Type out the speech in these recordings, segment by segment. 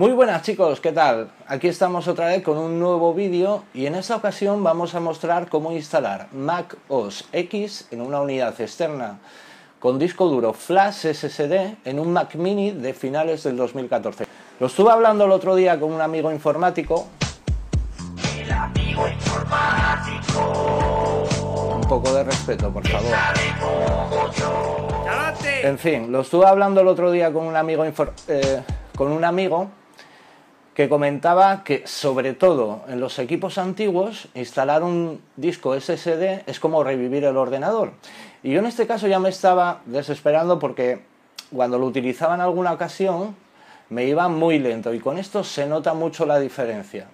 Muy buenas chicos, ¿qué tal? Aquí estamos otra vez con un nuevo vídeo y en esta ocasión vamos a mostrar cómo instalar Mac OS X en una unidad externa con disco duro flash SSD en un Mac mini de finales del 2014. Lo estuve hablando el otro día con un amigo informático. amigo informático. Un poco de respeto, por favor. En fin, lo estuve hablando el otro día con un amigo eh, con un amigo que comentaba que sobre todo en los equipos antiguos instalar un disco SSD es como revivir el ordenador. Y yo en este caso ya me estaba desesperando porque cuando lo utilizaba en alguna ocasión me iba muy lento y con esto se nota mucho la diferencia.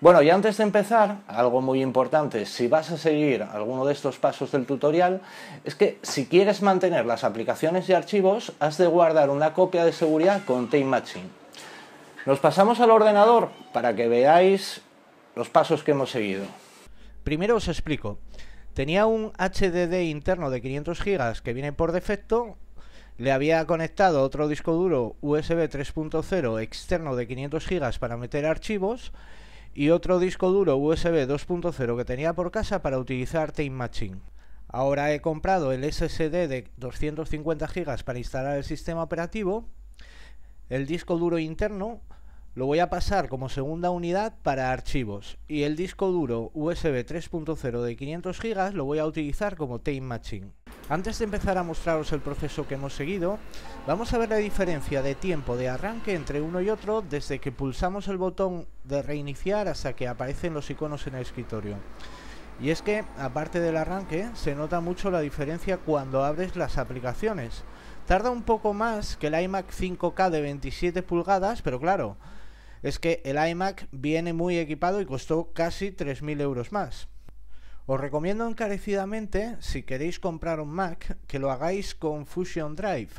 Bueno, y antes de empezar, algo muy importante, si vas a seguir alguno de estos pasos del tutorial, es que si quieres mantener las aplicaciones y archivos, has de guardar una copia de seguridad con Time Matching. Nos pasamos al ordenador para que veáis los pasos que hemos seguido. Primero os explico. Tenía un HDD interno de 500 GB que viene por defecto. Le había conectado otro disco duro USB 3.0 externo de 500 GB para meter archivos y otro disco duro USB 2.0 que tenía por casa para utilizar Team Matching. Ahora he comprado el SSD de 250 GB para instalar el sistema operativo, el disco duro interno lo voy a pasar como segunda unidad para archivos y el disco duro USB 3.0 de 500 GB lo voy a utilizar como Time matching Antes de empezar a mostraros el proceso que hemos seguido, vamos a ver la diferencia de tiempo de arranque entre uno y otro desde que pulsamos el botón de reiniciar hasta que aparecen los iconos en el escritorio. Y es que, aparte del arranque, se nota mucho la diferencia cuando abres las aplicaciones. Tarda un poco más que el iMac 5K de 27 pulgadas, pero claro, es que el iMac viene muy equipado y costó casi 3.000 euros más. Os recomiendo encarecidamente, si queréis comprar un Mac, que lo hagáis con Fusion Drive.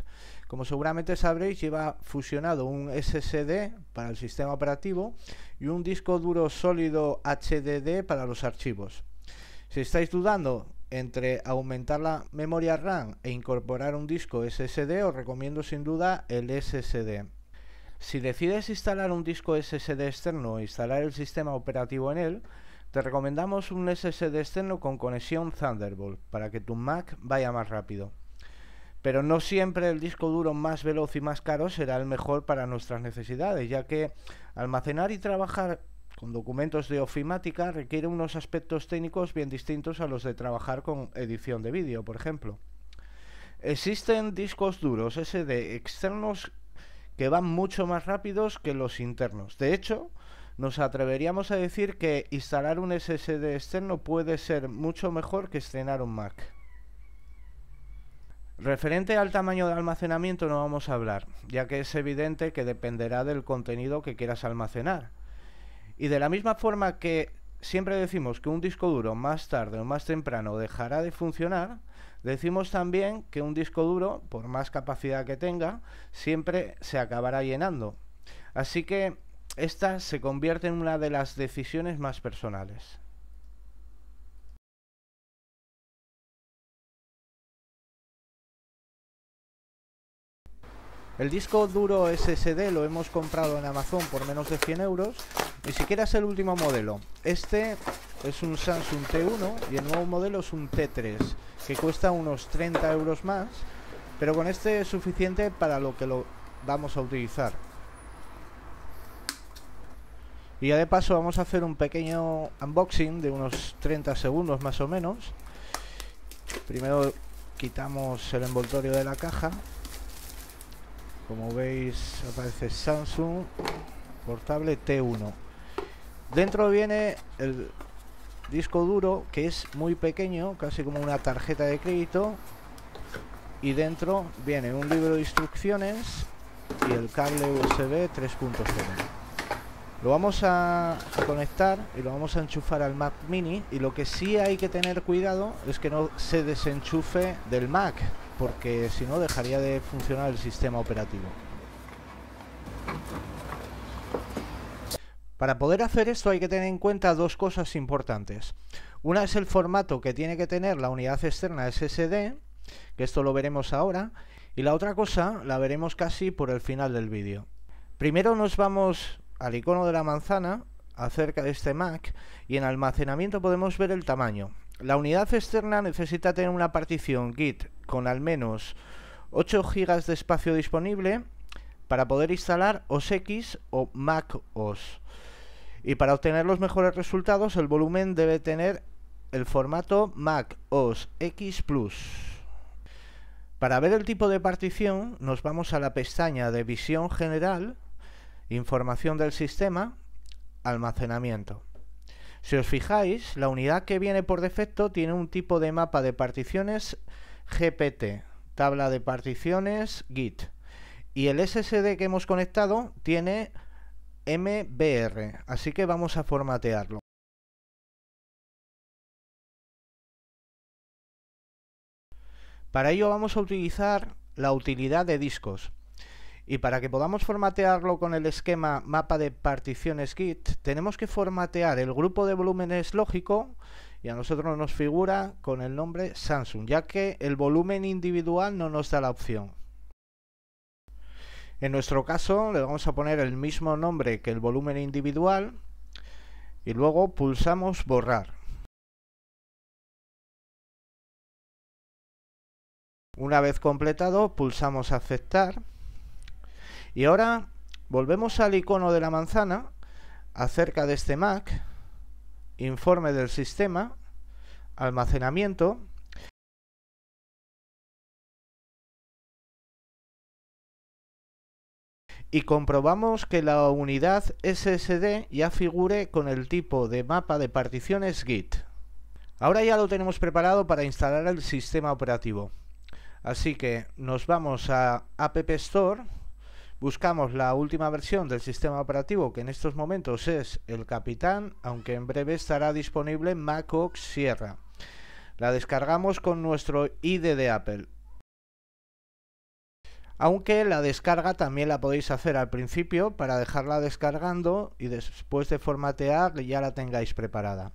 Como seguramente sabréis, lleva fusionado un SSD para el sistema operativo y un disco duro sólido HDD para los archivos. Si estáis dudando entre aumentar la memoria RAM e incorporar un disco SSD, os recomiendo sin duda el SSD. Si decides instalar un disco SSD externo o e instalar el sistema operativo en él, te recomendamos un SSD externo con conexión Thunderbolt para que tu Mac vaya más rápido. Pero no siempre el disco duro más veloz y más caro será el mejor para nuestras necesidades, ya que almacenar y trabajar con documentos de ofimática requiere unos aspectos técnicos bien distintos a los de trabajar con edición de vídeo, por ejemplo. Existen discos duros SD externos que van mucho más rápidos que los internos. De hecho, nos atreveríamos a decir que instalar un SSD externo puede ser mucho mejor que estrenar un Mac. Referente al tamaño de almacenamiento no vamos a hablar, ya que es evidente que dependerá del contenido que quieras almacenar. Y de la misma forma que siempre decimos que un disco duro más tarde o más temprano dejará de funcionar, decimos también que un disco duro, por más capacidad que tenga, siempre se acabará llenando. Así que esta se convierte en una de las decisiones más personales. El disco duro SSD lo hemos comprado en Amazon por menos de 100 euros. Ni siquiera es el último modelo. Este es un Samsung T1 y el nuevo modelo es un T3, que cuesta unos 30 euros más. Pero con este es suficiente para lo que lo vamos a utilizar. Y ya de paso vamos a hacer un pequeño unboxing de unos 30 segundos más o menos. Primero quitamos el envoltorio de la caja como veis aparece Samsung portable T1. Dentro viene el disco duro que es muy pequeño, casi como una tarjeta de crédito. Y dentro viene un libro de instrucciones y el cable USB 3.0. Lo vamos a conectar y lo vamos a enchufar al Mac Mini y lo que sí hay que tener cuidado es que no se desenchufe del Mac porque si no dejaría de funcionar el sistema operativo. Para poder hacer esto hay que tener en cuenta dos cosas importantes. Una es el formato que tiene que tener la unidad externa SSD, que esto lo veremos ahora, y la otra cosa la veremos casi por el final del vídeo. Primero nos vamos al icono de la manzana, acerca de este Mac, y en almacenamiento podemos ver el tamaño. La unidad externa necesita tener una partición Git con al menos 8 GB de espacio disponible para poder instalar OS X o Mac OS. Y para obtener los mejores resultados, el volumen debe tener el formato Mac OS X Plus. Para ver el tipo de partición, nos vamos a la pestaña de Visión General, Información del Sistema, Almacenamiento. Si os fijáis, la unidad que viene por defecto tiene un tipo de mapa de particiones GPT, tabla de particiones Git. Y el SSD que hemos conectado tiene MBR, así que vamos a formatearlo. Para ello vamos a utilizar la utilidad de discos. Y para que podamos formatearlo con el esquema mapa de particiones Git, tenemos que formatear el grupo de volúmenes lógico y a nosotros nos figura con el nombre Samsung, ya que el volumen individual no nos da la opción. En nuestro caso le vamos a poner el mismo nombre que el volumen individual y luego pulsamos borrar. Una vez completado pulsamos aceptar y ahora volvemos al icono de la manzana acerca de este Mac informe del sistema, almacenamiento, y comprobamos que la unidad SSD ya figure con el tipo de mapa de particiones Git. Ahora ya lo tenemos preparado para instalar el sistema operativo. Así que nos vamos a App Store Buscamos la última versión del sistema operativo que en estos momentos es el Capitán, aunque en breve estará disponible mac macOS Sierra. La descargamos con nuestro ID de Apple. Aunque la descarga también la podéis hacer al principio para dejarla descargando y después de formatear ya la tengáis preparada.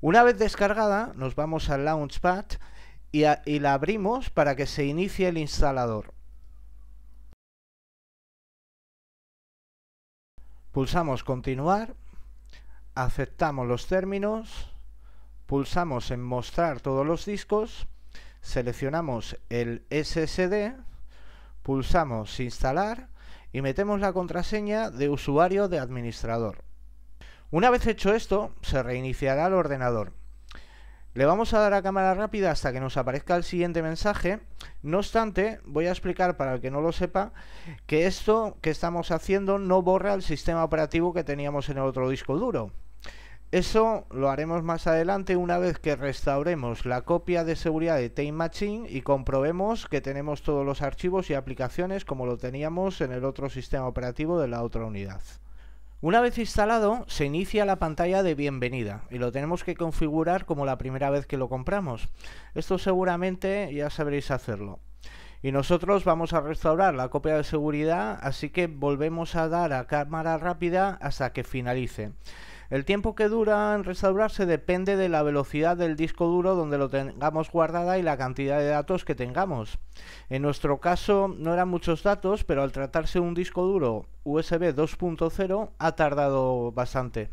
Una vez descargada nos vamos al Launchpad y la abrimos para que se inicie el instalador. Pulsamos continuar, aceptamos los términos, pulsamos en mostrar todos los discos, seleccionamos el SSD, pulsamos instalar y metemos la contraseña de usuario de administrador. Una vez hecho esto, se reiniciará el ordenador. Le vamos a dar a cámara rápida hasta que nos aparezca el siguiente mensaje. No obstante, voy a explicar para el que no lo sepa que esto que estamos haciendo no borra el sistema operativo que teníamos en el otro disco duro. Eso lo haremos más adelante una vez que restauremos la copia de seguridad de Time Machine y comprobemos que tenemos todos los archivos y aplicaciones como lo teníamos en el otro sistema operativo de la otra unidad. Una vez instalado, se inicia la pantalla de bienvenida y lo tenemos que configurar como la primera vez que lo compramos. Esto seguramente ya sabréis hacerlo. Y nosotros vamos a restaurar la copia de seguridad, así que volvemos a dar a cámara rápida hasta que finalice. El tiempo que dura en restaurarse depende de la velocidad del disco duro donde lo tengamos guardada y la cantidad de datos que tengamos. En nuestro caso no eran muchos datos, pero al tratarse de un disco duro USB 2.0 ha tardado bastante.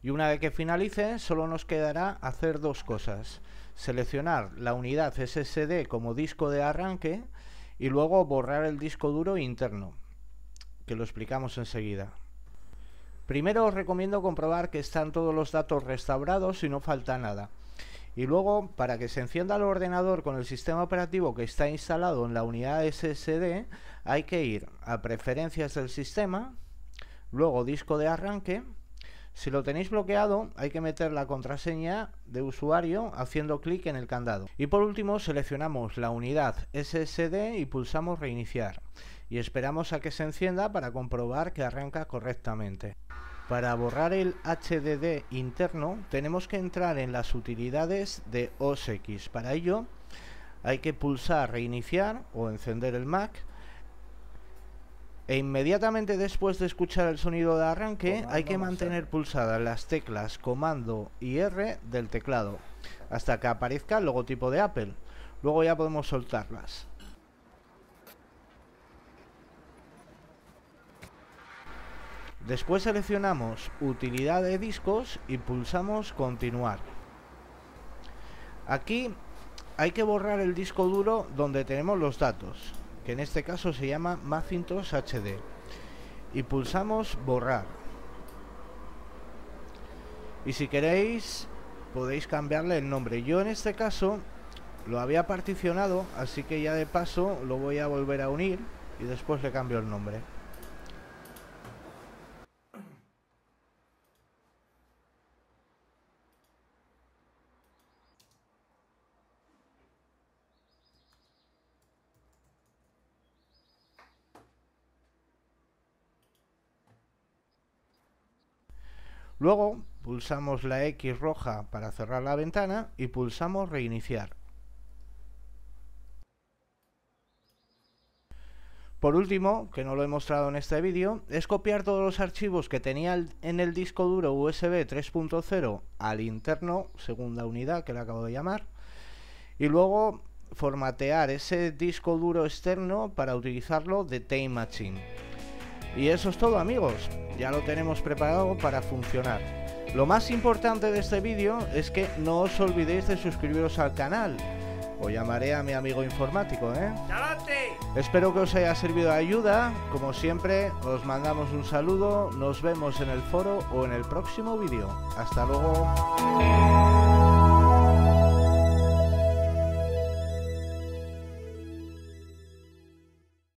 Y una vez que finalice, solo nos quedará hacer dos cosas. Seleccionar la unidad SSD como disco de arranque y luego borrar el disco duro interno, que lo explicamos enseguida. Primero os recomiendo comprobar que están todos los datos restaurados y no falta nada. Y luego, para que se encienda el ordenador con el sistema operativo que está instalado en la unidad SSD, hay que ir a preferencias del sistema, luego disco de arranque. Si lo tenéis bloqueado, hay que meter la contraseña de usuario haciendo clic en el candado. Y por último, seleccionamos la unidad SSD y pulsamos reiniciar y esperamos a que se encienda para comprobar que arranca correctamente. Para borrar el HDD interno tenemos que entrar en las utilidades de OS X. Para ello hay que pulsar reiniciar o encender el Mac e inmediatamente después de escuchar el sonido de arranque hay que mantener pulsadas las teclas comando y R del teclado hasta que aparezca el logotipo de Apple. Luego ya podemos soltarlas. Después seleccionamos utilidad de discos y pulsamos continuar. Aquí hay que borrar el disco duro donde tenemos los datos, que en este caso se llama Macintosh HD. Y pulsamos borrar. Y si queréis podéis cambiarle el nombre. Yo en este caso lo había particionado, así que ya de paso lo voy a volver a unir y después le cambio el nombre. Luego pulsamos la X roja para cerrar la ventana y pulsamos reiniciar. Por último, que no lo he mostrado en este vídeo, es copiar todos los archivos que tenía en el disco duro USB 3.0 al interno, segunda unidad que le acabo de llamar, y luego formatear ese disco duro externo para utilizarlo de Time Machine. Y eso es todo amigos, ya lo tenemos preparado para funcionar. Lo más importante de este vídeo es que no os olvidéis de suscribiros al canal. O llamaré a mi amigo informático, ¿eh? Espero que os haya servido de ayuda. Como siempre, os mandamos un saludo. Nos vemos en el foro o en el próximo vídeo. Hasta luego.